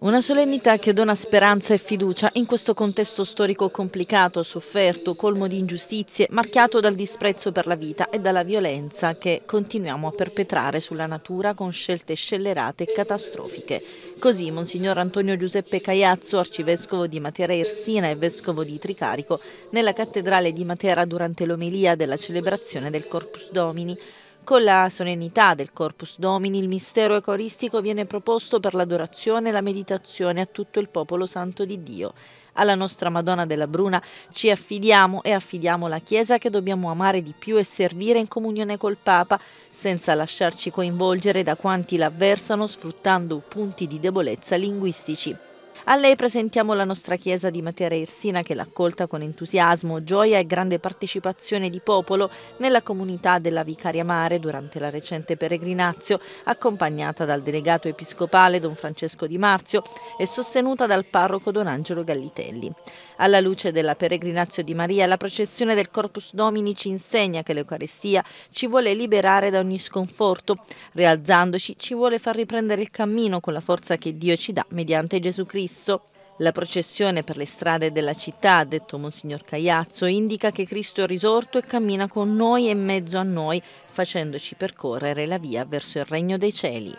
Una solennità che dona speranza e fiducia in questo contesto storico complicato, sofferto, colmo di ingiustizie, marchiato dal disprezzo per la vita e dalla violenza che continuiamo a perpetrare sulla natura con scelte scellerate e catastrofiche. Così Monsignor Antonio Giuseppe Caiazzo, arcivescovo di Matera Irsina e vescovo di Tricarico, nella cattedrale di Matera durante l'omelia della celebrazione del Corpus Domini, con la solennità del Corpus Domini il mistero ecoristico viene proposto per l'adorazione e la meditazione a tutto il popolo santo di Dio. Alla nostra Madonna della Bruna ci affidiamo e affidiamo la Chiesa che dobbiamo amare di più e servire in comunione col Papa, senza lasciarci coinvolgere da quanti l'avversano sfruttando punti di debolezza linguistici. A lei presentiamo la nostra chiesa di Matera Irsina che l'ha accolta con entusiasmo, gioia e grande partecipazione di popolo nella comunità della Vicaria Mare durante la recente peregrinazio, accompagnata dal delegato episcopale Don Francesco Di Marzio e sostenuta dal parroco Don Angelo Gallitelli. Alla luce della peregrinazio di Maria, la processione del Corpus Domini ci insegna che l'Eucarestia ci vuole liberare da ogni sconforto, rialzandoci ci vuole far riprendere il cammino con la forza che Dio ci dà mediante Gesù Cristo Cristo. La processione per le strade della città, ha detto Monsignor Cagliazzo, indica che Cristo è risorto e cammina con noi e in mezzo a noi, facendoci percorrere la via verso il regno dei cieli.